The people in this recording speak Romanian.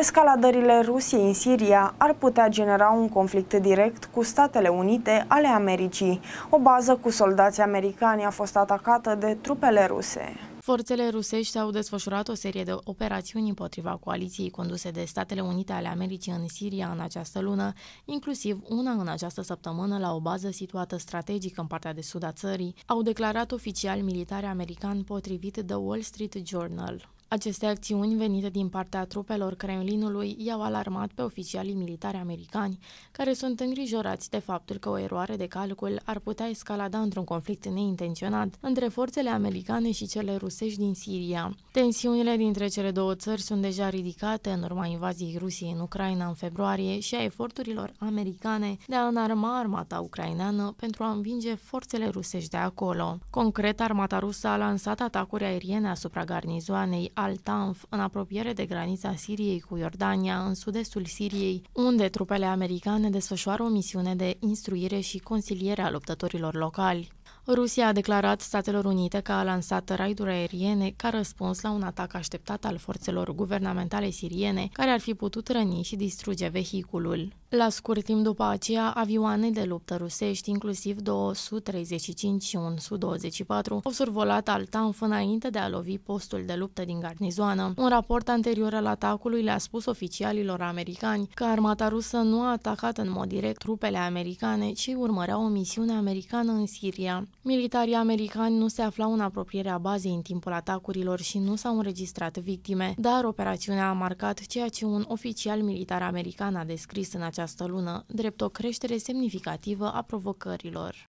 Escaladările Rusiei în Siria ar putea genera un conflict direct cu Statele Unite ale Americii. O bază cu soldați americani a fost atacată de trupele ruse. Forțele rusești au desfășurat o serie de operațiuni împotriva coaliției conduse de Statele Unite ale Americii în Siria în această lună, inclusiv una în această săptămână la o bază situată strategic în partea de sud a țării, au declarat oficial militari americani potrivit The Wall Street Journal. Aceste acțiuni venite din partea trupelor Kremlinului i-au alarmat pe oficialii militari americani, care sunt îngrijorați de faptul că o eroare de calcul ar putea escalada într-un conflict neintenționat între forțele americane și cele rusești din Siria. Tensiunile dintre cele două țări sunt deja ridicate în urma invaziei Rusiei în Ucraina în februarie și a eforturilor americane de a înarma armata ucraineană pentru a învinge forțele rusești de acolo. Concret, armata rusă a lansat atacuri aeriene asupra garnizoanei al-Tanf, în apropiere de granița Siriei cu Iordania, în sud-estul Siriei, unde trupele americane desfășoară o misiune de instruire și consiliere a luptătorilor locali. Rusia a declarat Statelor Unite că a lansat raiduri aeriene ca răspuns la un atac așteptat al forțelor guvernamentale siriene care ar fi putut răni și distruge vehiculul. La scurt timp după aceea, avioane de luptă rusești, inclusiv 235 și un Su-24, au survolat Altanf înainte de a lovi postul de luptă din garnizoană. Un raport anterior al atacului le-a spus oficialilor americani că armata rusă nu a atacat în mod direct trupele americane, ci urmărea o misiune americană în Siria. Militarii americani nu se aflau în apropierea bazei în timpul atacurilor și nu s-au înregistrat victime, dar operațiunea a marcat ceea ce un oficial militar american a descris în această lună, drept o creștere semnificativă a provocărilor.